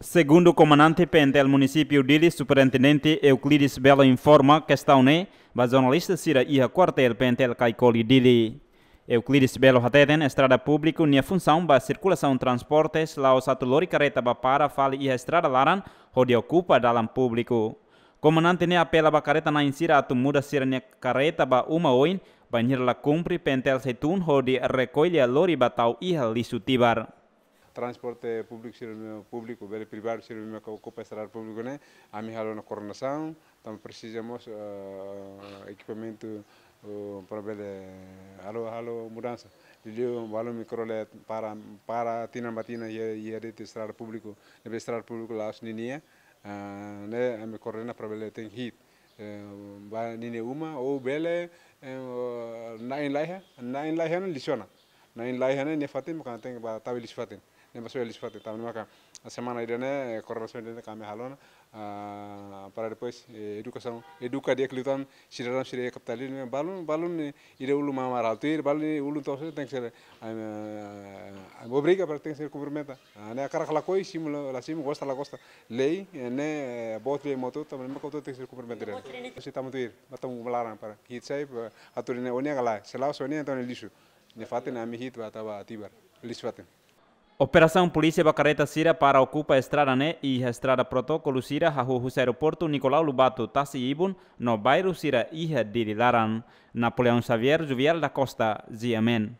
Segundo o comandante PNTL município Dili, superintendente Euclides Belo informa que está une, ba jornalista Sira e a quartel PNTL Caicoli Dili. Euclides Belo Hateden, estrada pública, nia função ba circulação transportes, lá o satulori careta ba para fale e estrada laran, onde ocupa dalam público. Comandante ne apela ba careta na insira atu muda sira nia careta ba uma oin, ba la cumpri pentel setun, onde recolhe lori ba tau e lisu tibar. transporte public sirvime public ou bele privado sirvime ko ko pastoral público né ami halono coordenação tam precisamos uh, eh, equipamento uh, eh, para bele eh, halo halo mudança lilio valo microle para para tina matina ye ye de estrada público ne estrada público lá os ninia uh, né ami coordena para bele tem hit ba nine uma ou bele na in laiha na in laiha não lisiona na in laiha ne fatin kan tem ba tabilis fatin nema so elisfate tamne maka semana idene correlation idene kame halon para depois e, educação educa dia clitan siraram sire capitalin me balun balun ide e, e ulu mama raltir balun ulu to se tem que ser obriga para tem que ser cumprimenta né cara kala koi simula la sim gosta la gosta lei né botre moto tamne me koto tem que ser cumprimenta se tamu aturine onia gala selau sonia então lixo ne fatin ami hit bata ba Operação Polícia Bacareta Cira para ocupa Estrada Né e Estrada Protocolo Cira a rua Aeroporto Nicolau Lubato Tassi Ibun no bairro Cira a Dirilaran. Napoleão Xavier Juvial da Costa Ziamen.